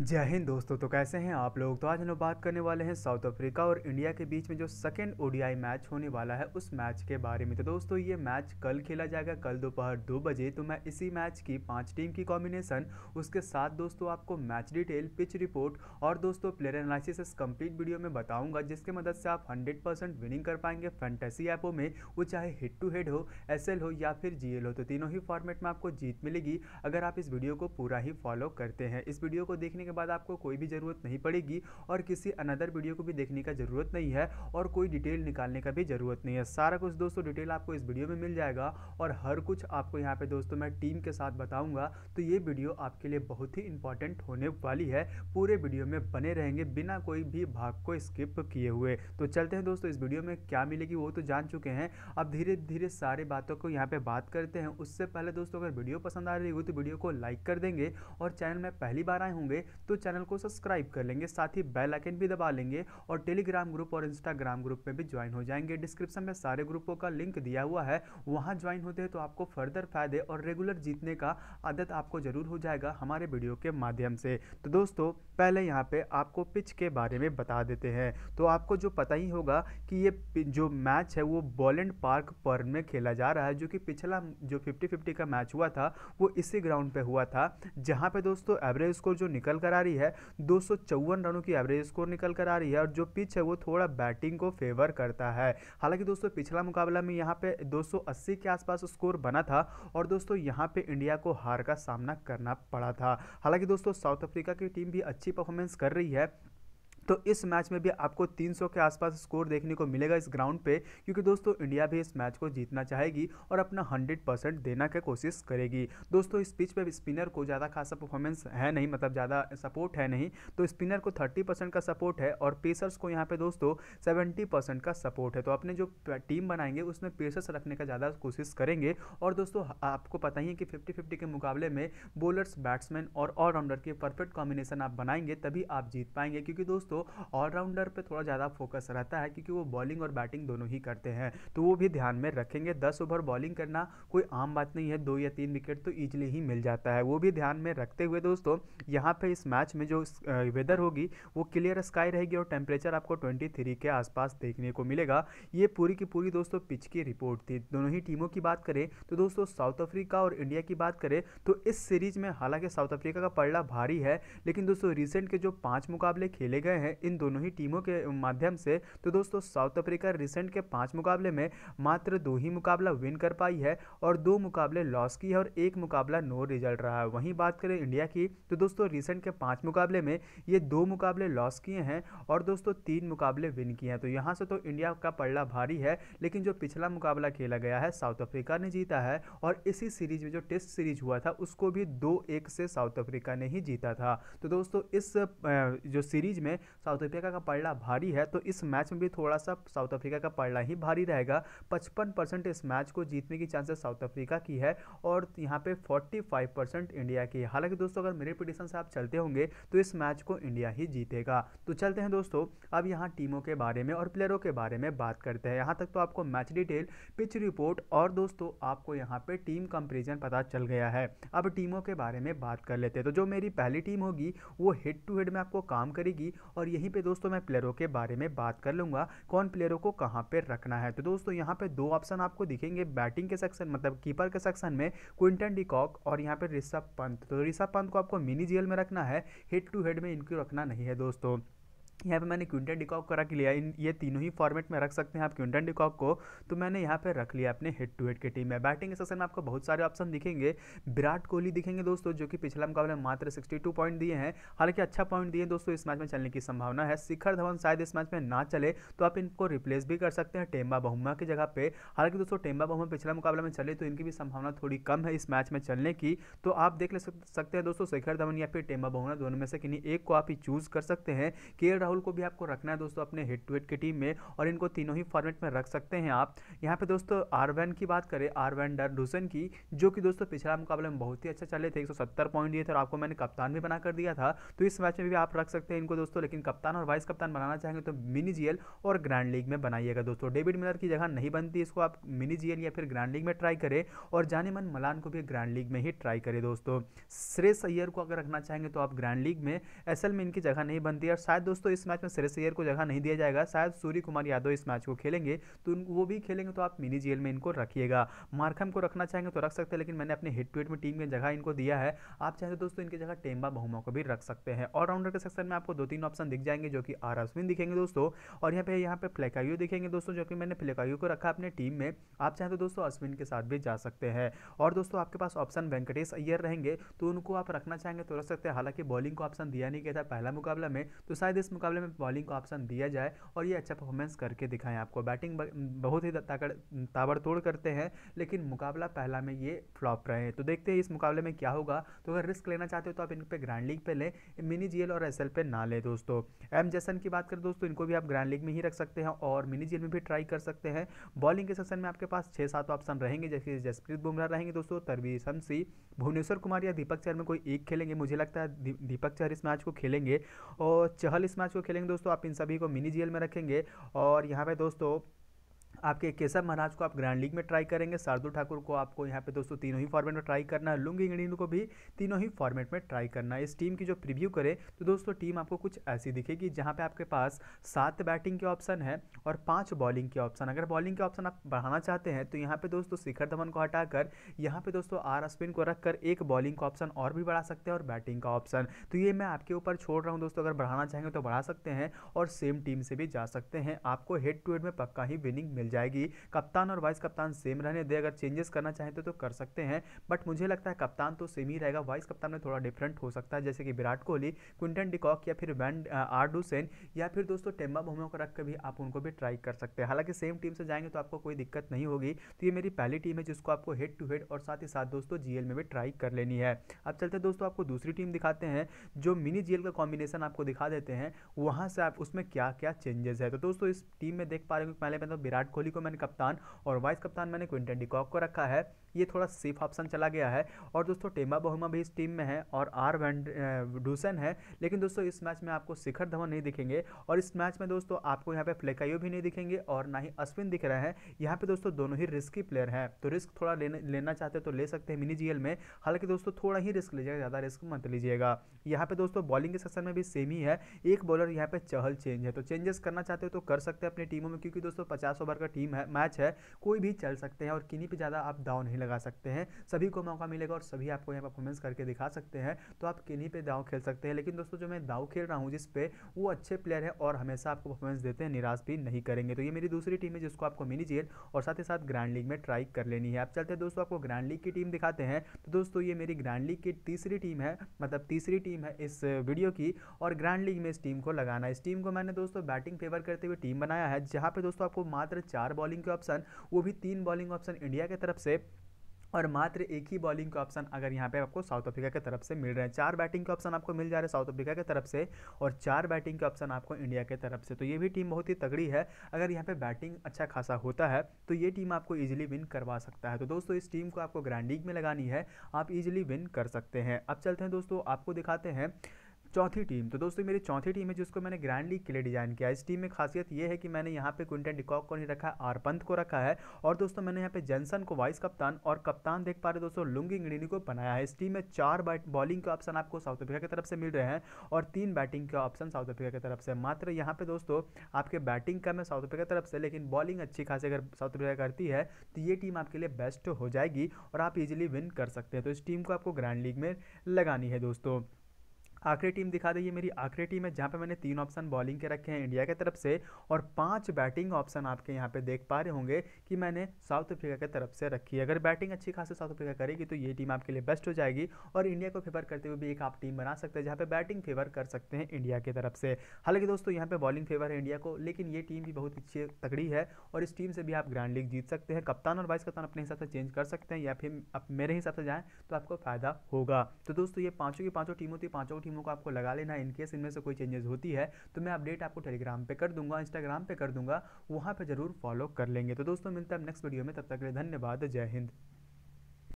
जय हिंद दोस्तों तो कैसे हैं आप लोग तो आज हम लोग बात करने वाले हैं साउथ अफ्रीका और इंडिया के बीच में जो सेकेंड ओडीआई मैच होने वाला है उस मैच के बारे में तो दोस्तों ये मैच कल खेला जाएगा कल दोपहर दो बजे तो मैं इसी मैच की पांच टीम की कॉम्बिनेशन उसके साथ दोस्तों आपको मैच डिटेल पिच रिपोर्ट और दोस्तों प्लेयर एनालिसिस इस कम्प्लीट वीडियो में बताऊँगा जिसके मदद से आप हंड्रेड विनिंग कर पाएंगे फैंटेसी ऐपों में वो चाहे हिट टू हेड हो एस हो या फिर जी हो तो तीनों ही फॉर्मेट में आपको जीत मिलेगी अगर आप इस वीडियो को पूरा ही फॉलो करते हैं इस वीडियो को देखने देखने के बाद आपको कोई भी ज़रूरत नहीं पड़ेगी और किसी अनदर वीडियो को भी देखने का ज़रूरत नहीं है और कोई डिटेल निकालने का भी ज़रूरत नहीं है सारा कुछ दोस्तों डिटेल आपको इस वीडियो में मिल जाएगा और हर कुछ आपको यहाँ पर दोस्तों मैं टीम के साथ बताऊंगा तो ये वीडियो आपके लिए बहुत ही इंपॉर्टेंट होने वाली है पूरे वीडियो में बने रहेंगे बिना कोई भी भाग को स्किप किए हुए तो चलते हैं दोस्तों इस वीडियो में क्या मिलेगी वो तो जान चुके हैं अब धीरे धीरे सारे बातों को यहाँ पे बात करते हैं उससे पहले दोस्तों अगर वीडियो पसंद आ रही हो तो वीडियो को लाइक कर देंगे और चैनल में पहली बार आए होंगे तो चैनल को सब्सक्राइब कर लेंगे साथ ही बेल आइकन भी दबा लेंगे और टेलीग्राम ग्रुप और इंस्टाग्राम ग्रुप में भी ज्वाइन हो जाएंगे डिस्क्रिप्शन में सारे ग्रुपों का लिंक दिया हुआ है वहाँ ज्वाइन होते हैं तो आपको फर्दर फायदे और रेगुलर जीतने का आदत आपको ज़रूर हो जाएगा हमारे वीडियो के माध्यम से तो दोस्तों पहले यहाँ पर आपको पिच के बारे में बता देते हैं तो आपको जो पता ही होगा कि ये जो मैच है वो बॉलेंड पार्क पर में खेला जा रहा है जो कि पिछला जो फिफ्टी फिफ्टी का मैच हुआ था वो इसी ग्राउंड पे हुआ था जहाँ पे दोस्तों एवरेज स्कोर जो निकल कर आ रही है दो रनों की एवरेज स्कोर निकल कर आ रही है और जो पिच है वो थोड़ा बैटिंग को फेवर करता है हालांकि दोस्तों पिछला मुकाबला में यहाँ पे 280 के आसपास स्कोर बना था और दोस्तों यहाँ पे इंडिया को हार का सामना करना पड़ा था हालांकि दोस्तों साउथ अफ्रीका की टीम भी अच्छी परफॉर्मेंस कर रही है तो इस मैच में भी आपको 300 के आसपास स्कोर देखने को मिलेगा इस ग्राउंड पे क्योंकि दोस्तों इंडिया भी इस मैच को जीतना चाहेगी और अपना 100 परसेंट देना की कोशिश करेगी दोस्तों इस पिच पे स्पिनर को ज़्यादा खासा परफॉर्मेंस है नहीं मतलब ज़्यादा सपोर्ट है नहीं तो स्पिनर को थर्टी का सपोर्ट है और पेसर्स को यहाँ पर दोस्तों सेवेंटी का सपोर्ट है तो अपने जो टीम बनाएंगे उसमें पेसर्स रखने का ज़्यादा कोशिश करेंगे और दोस्तों आपको पता ही है कि फिफ्टी फिफ्टी के मुकाबले में बॉलर्स बैट्समैन और ऑलराउंडर के परफेक्ट कॉम्बिनेशन आप बनाएंगे तभी आप जीत पाएंगे क्योंकि दोस्तों तो ऑलराउंडर पर थोड़ा ज़्यादा फोकस रहता है क्योंकि वो बॉलिंग और बैटिंग दोनों ही करते हैं तो वो भी ध्यान में रखेंगे दस ओवर बॉलिंग करना कोई आम बात नहीं है दो या तीन विकेट तो ईजिली ही मिल जाता है वो भी ध्यान में रखते हुए दोस्तों यहाँ पे इस मैच में जो वेदर होगी वो क्लियर स्काई रहेगी और टेम्परेचर आपको 23 के आसपास देखने को मिलेगा ये पूरी की पूरी दोस्तों पिच की रिपोर्ट थी दोनों ही टीमों की बात करें तो दोस्तों साउथ अफ्रीका और इंडिया की बात करें तो इस सीरीज में हालांकि साउथ अफ्रीका का पड़ला भारी है लेकिन दोस्तों रिसेंट के जो पाँच मुकाबले खेले गए हैं हैं इन दोनों ही टीमों के माध्यम से तो दोस्तों साउथ अफ्रीका रिसेंट के पाँच मुकाबले में मात्र दो ही मुकाबला विन कर पाई है और दो मुकाबले लॉस की है और एक मुकाबला नो रिजल्ट रहा है वहीं बात करें इंडिया की तो दोस्तों रिसेंट के पाँच मुकाबले में ये दो मुकाबले लॉस किए हैं और दोस्तों तीन मुकाबले विन किए हैं तो यहाँ से तो इंडिया का पड़ला भारी है लेकिन जो पिछला मुकाबला खेला गया है साउथ अफ्रीका ने जीता है और इसी सीरीज में जो टेस्ट सीरीज हुआ था उसको भी दो एक से साउथ अफ्रीका ने ही जीता था तो दोस्तों इस जो सीरीज में साउथ अफ्रीका का पड़ला भारी है तो इस मैच में भी थोड़ा सा साउथ अफ्रीका का पड़ला ही भारी रहेगा पचपन परसेंट इस मैच को जीतने की चांसेस साउथ अफ्रीका की है और यहाँ पे 45 परसेंट इंडिया की है हालांकि दोस्तों अगर मेरे पिटिशन से आप चलते होंगे तो इस मैच को इंडिया ही जीतेगा तो चलते हैं दोस्तों अब यहाँ टीमों के बारे में और प्लेयरों के बारे में बात करते हैं यहाँ तक तो आपको मैच डिटेल पिच रिपोर्ट और दोस्तों आपको यहाँ पर टीम कंपेरिजन पता चल गया है अब टीमों के बारे में बात कर लेते हैं तो जो मेरी पहली टीम होगी वो हेड टू हेड में आपको काम करेगी और और यहीं पे दोस्तों मैं प्लेयरों के बारे में बात कर लूँगा कौन प्लेयरों को कहाँ पे रखना है तो दोस्तों यहाँ पे दो ऑप्शन आपको दिखेंगे बैटिंग के सेक्शन मतलब कीपर के सेक्शन में क्विंटन डिकॉक और यहाँ पर ऋषभ पंत तो ऋषभ पंत को आपको मिनी जेल में रखना है हेड टू हेड में इनको रखना नहीं है दोस्तों यहाँ पे मैंने क्विंटन डिकॉक को रख लिया इन ये तीनों ही फॉर्मेट में रख सकते हैं आप क्विंटन डिकॉक को तो मैंने यहाँ पे रख लिया अपने हेड टू हेड के टीम में बैटिंग सेशन में आपको बहुत सारे ऑप्शन दिखेंगे विराट कोहली दिखेंगे दोस्तों जो कि पिछला मुकाबले मात्र सिक्सटी पॉइंट दिए हैं हालांकि अच्छा पॉइंट दिए दोस्तों इस मैच में चलने की संभावना है शिखर धवन शायद इस मैच में ना चले तो आप इनको रिप्लेस भी कर सकते हैं टेम्बा बहुमा की जगह पर हालांकि दोस्तों टेम्बा बहुमा पिछला मुकाबले में चले तो इनकी भी संभावना थोड़ी कम है इस मैच में चलने की तो आप देख ले सकते हैं दोस्तों शिखर धवन या फिर टेम्बा बहुमा दोनों में से किन्हीं एक को आप ही चूज़ कर सकते हैं के राहुल राहुल को भी आपको रखना है दोस्तों अपने हेड टू हेड की टीम में और इनको तीनों ही फॉर्मेट में रख सकते हैं आप यहाँ पे दोस्तों आरवैन की बात करें आरवैन डरडूसन की जो कि दोस्तों पिछला मुकाबले में बहुत ही अच्छा चले थे 170 पॉइंट दिए थे और आपको मैंने कप्तान भी बना कर दिया था तो इस मैच में भी आप रख सकते हैं इनको दोस्तों लेकिन कप्तान और वाइस कप्तान बनाना चाहेंगे तो मिनी जीएल और ग्रैंड लीग में बनाइएगा दोस्तों डेविड मिलर की जगह नहीं बनती इसको आप मिनी जीएल या फिर ग्रैंड लीग में ट्राई करें और जाने मन मलान को भी ग्रैंड लीग में ही ट्राई करें दोस्तों श्रेष अय्यर को अगर रखना चाहेंगे तो आप ग्रैंड लीग में असल में इनकी जगह नहीं बनती और शायद दोस्तों इस इस मैच में सरे सैयर को जगह नहीं दिया जाएगा शायद सूर्य कुमार यादव इस मैच को खेलेंगे तो वो भी खेलेंगे तो आप मिनी जेल में इनको रखिएगा मार्कम को रखना चाहेंगे तो रख सकते हैं लेकिन मैंने अपने हेड टू हेड में टीम में जगह इनको दिया है आप चाहें तो दोस्तों इनकी जगह टेम्बा बहुमा को भी रख सकते हैं ऑलराउंडर के सेक्शन में आपको दो तीन ऑप्शन दिख जाएंगे जो कि आर अश्विन दिखेंगे दोस्तों और यहाँ पे यहाँ पे फ्लेकायू दिखेंगे दोस्तों जो कि मैंने फ्लेकायू को रखा अपने टीम में आप चाहें तो दोस्तों अश्विन के साथ भी जा सकते हैं और दोस्तों आपके पास ऑप्शन वेंकटेश अय्यर रहेंगे तो उनको आप रखना चाहेंगे तो रख सकते हैं हालांकि बॉलिंग को ऑप्शन दिया नहीं गया था पहला मुकाबला में तो शायद इस मुकाबले मुकाबले में बॉलिंग का ऑप्शन दिया जाए और ये अच्छा परफॉर्मेंस करके दिखाएं आपको बैटिंग बहुत ही ताबड़तोड़ करते हैं लेकिन मुकाबला पहला में ये फ्लॉप रहे हैं तो देखते हैं इस मुकाबले में क्या होगा तो अगर रिस्क लेना चाहते हो तो आप इन पर ग्रैंड लीग पर लें मिनी जी और एस पे ना लें दोस्तों एम जैसन की बात करें दोस्तों इनको भी आप ग्रैंड लीग में ही रख सकते हैं और मिनी जी में भी ट्राई कर सकते हैं बॉलिंग के सेक्शन में आपके पास छः सात ऑप्शन रहेंगे जैसे जसप्रीत बुमराह रहेंगे दोस्तों तरवी शमसी भुवनेश्वर कुमार या दीपक चहर में कोई एक खेलेंगे मुझे लगता है दीपक चहर इस मैच को खेलेंगे और चहल इस मैच को खेलेंगे दोस्तों आप इन सभी को मिनी जेल में रखेंगे और यहाँ पे दोस्तों आपके केशव महाराज को आप ग्रैंड लीग में ट्राई करेंगे शार्दुल ठाकुर को आपको यहाँ पे दोस्तों तीनों ही फॉर्मेट में ट्राई करना है लुंगी इंगडिन को भी तीनों ही फॉर्मेट में ट्राई करना है इस टीम की जो प्रिव्यू करें तो दोस्तों टीम आपको कुछ ऐसी दिखेगी जहाँ पर आपके पास सात बैटिंग के ऑप्शन है और पाँच बॉलिंग के ऑप्शन अगर बॉलिंग के ऑप्शन आप बढ़ाना चाहते हैं तो यहाँ पर दोस्तों शिखर धवन को कर यहाँ पे दोस्तों आर अश्विन को रखकर एक बॉलिंग का ऑप्शन और भी बढ़ा सकते हैं और बैटिंग का ऑप्शन तो ये मैं आपके ऊपर छोड़ रहा हूँ दोस्तों अगर बढ़ाना चाहेंगे तो बढ़ा सकते हैं और सेम टीम से भी जा सकते हैं आपको हेड टू हेड में पक्का ही विनिंग मिल जाएगी कप्तान और वाइस कप्तान सेम रहने दे अगर चेंजेस करना चाहें तो तो कर सकते हैं बट मुझे लगता है कप्तान तो सेम ही रहेगा वाइस कप्तान में थोड़ा डिफरेंट हो सकता है जैसे कि विराट कोहली क्विंटन डिकॉक या फिर वैन आर्डू सेन या फिर दोस्तों टेम्बा भूमियों को रख कर भी आप उनको भी ट्राई कर सकते हैं हालांकि सेम टीम से जाएंगे तो आपको कोई दिक्कत नहीं होगी तो ये मेरी पहली टीम है जिसको आपको हेड टू हेड और साथ ही साथ दोस्तों जीएल में भी ट्राई कर लेनी है अब चलते हैं दोस्तों आपको दूसरी टीम दिखाते हैं जो मिनी जीएल का कॉम्बिनेशन आपको दिखा देते हैं वहाँ से आप उसमें क्या क्या चेंजेस है तो दोस्तों इस टीम में देख पा रहे हो पहले मतलब विराट कोहली को मैंने कप्तान और वाइस कप्तान मैंने क्विंटन डिकॉक को रखा है ये थोड़ा सेफ ऑप्शन चला गया है और दोस्तों टेम्बा बहुमा भी इस टीम में है और आर वूसन है लेकिन दोस्तों इस मैच में आपको शिखर धवन नहीं दिखेंगे और इस मैच में दोस्तों आपको यहाँ पे फ्लेकायो भी नहीं दिखेंगे और ना ही अश्विन दिख रहे हैं यहाँ पे दोस्तों दोनों ही रिस्की प्लेयर हैं तो रिस्क थोड़ा लेने लेना चाहते हैं तो ले सकते हैं मिनी जीएल में हालांकि दोस्तों थोड़ा ही रिस्क लीजिएगा ज़्यादा रिस्क मत लीजिएगा यहाँ पे दोस्तों बॉलिंग के सेक्शन में भी सेम ही है एक बॉलर यहाँ पे चहल चेंज है तो चेंजेस करना चाहते हो तो कर सकते हैं अपनी टीमों में क्योंकि दोस्तों पचास ओवर का टीम है मैच है कोई भी चल सकते हैं और किन्हीं पर ज़्यादा आप डाउन नहीं लगा सकते हैं सभी को मौका मिलेगा और सभी आपको यहाँ परफॉर्मेंस करके दिखा सकते हैं तो आप किन्हीं पे दाव खेल सकते हैं लेकिन दोस्तों जो मैं दाव खेल रहा हूँ जिस पे वो अच्छे प्लेयर है और हमेशा आपको परफॉर्मेंस देते हैं निराश भी नहीं करेंगे तो ये मेरी दूसरी टीम है जिसको आपको मिनी जेल और साथ ही साथ ग्रैंड लीग में ट्राई कर लेनी है आप चलते हैं दोस्तों आपको ग्रैंड लीग की टीम दिखाते हैं तो दोस्तों ये मेरी ग्रैंड लीग की तीसरी टीम है मतलब तीसरी टीम है इस वीडियो की और ग्रैंड लीग में इस टीम को लगाना इस टीम को मैंने दोस्तों बैटिंग फेवर करते हुए टीम बनाया है जहाँ पर दोस्तों आपको मात्र चार बॉलिंग के ऑप्शन वो भी तीन बॉलिंग ऑप्शन इंडिया की तरफ से और मात्र एक ही बॉलिंग का ऑप्शन अगर यहाँ पे आपको साउथ अफ्रीका की तरफ से मिल रहे हैं चार बैटिंग के ऑप्शन आपको मिल जा रहे हैं साउथ अफ्रीका की तरफ से और चार बैटिंग के ऑप्शन आपको इंडिया की तरफ से तो ये भी टीम बहुत ही तगड़ी है अगर यहाँ पे बैटिंग अच्छा खासा होता है तो ये टीम आपको ईजिली विन करवा सकता है तो दोस्तों इस टीम को आपको ग्रैंडिंग में लगानी है आप ईजिली विन कर सकते हैं अब चलते हैं दोस्तों आपको दिखाते हैं चौथी टीम तो दोस्तों मेरी चौथी टीम है जिसको मैंने ग्रैंड लीग के लिए डिज़ाइन किया इस टीम में खासियत ये है कि मैंने यहाँ पे क्विंटन डिकॉक को नहीं रखा है आरपंत को रखा है और दोस्तों मैंने यहाँ पे जेंसन को वाइस कप्तान और कप्तान देख पा रहे दोस्तों लुंगी इंगडिनी को बनाया है इस टीम में चार बॉलिंग के ऑप्शन आपको साउथ अफ्रीका की तरफ से मिल रहे हैं और तीन बैटिंग के ऑप्शन साउथ अफ्रीका की तरफ से मात्र यहाँ पे दोस्तों आपके बैटिंग कम है साउथ अफ्रीका तरफ से लेकिन बॉलिंग अच्छी खासी अगर साउथ अफ्रीका करती है तो ये टीम आपके लिए बेस्ट हो जाएगी और आप इजिली विन कर सकते हैं तो इस टीम को आपको ग्रैंड लीग में लगानी है दोस्तों आखिरी टीम दिखा दें ये मेरी आखिरी टीम है जहाँ पे मैंने तीन ऑप्शन बॉलिंग के रखे हैं इंडिया की तरफ से और पांच बैटिंग ऑप्शन आपके यहाँ पे देख पा रहे होंगे कि मैंने साउथ अफ्रीका की तरफ से रखी है अगर बैटिंग अच्छी खासी साउथ अफ्रीका करेगी तो ये टीम आपके लिए बेस्ट हो जाएगी और इंडिया को फेवर करते हुए भी एक आप टीम बना सकते हैं जहाँ पे बैटिंग फेवर कर सकते हैं इंडिया की तरफ से हालांकि दोस्तों यहाँ पर बॉलिंग फेवर है इंडिया को लेकिन ये टीम भी बहुत अच्छी तगड़ी है और इस टीम से भी आप ग्रैंड लीग जीत सकते हैं कप्तान और वाइस कप्तान अपने हिसाब से चेंज कर सकते हैं या फिर आप मेरे हिसाब से जाएँ तो आपको फायदा होगा तो दोस्तों ये पाँचों की पाँचों टीमों थी पाँचों टीम तीनों को आपको लगा लेना इन इनमें से कोई चेंजेस होती है तो मैं अपडेट आपको टेलीग्राम पर कर दूंगा इंस्टाग्राम पर कर दूंगा वहाँ पर जरूर फॉलो कर लेंगे तो दोस्तों मिलते हैं नेक्स्ट वीडियो में तब तक के लिए धन्यवाद जय हिंद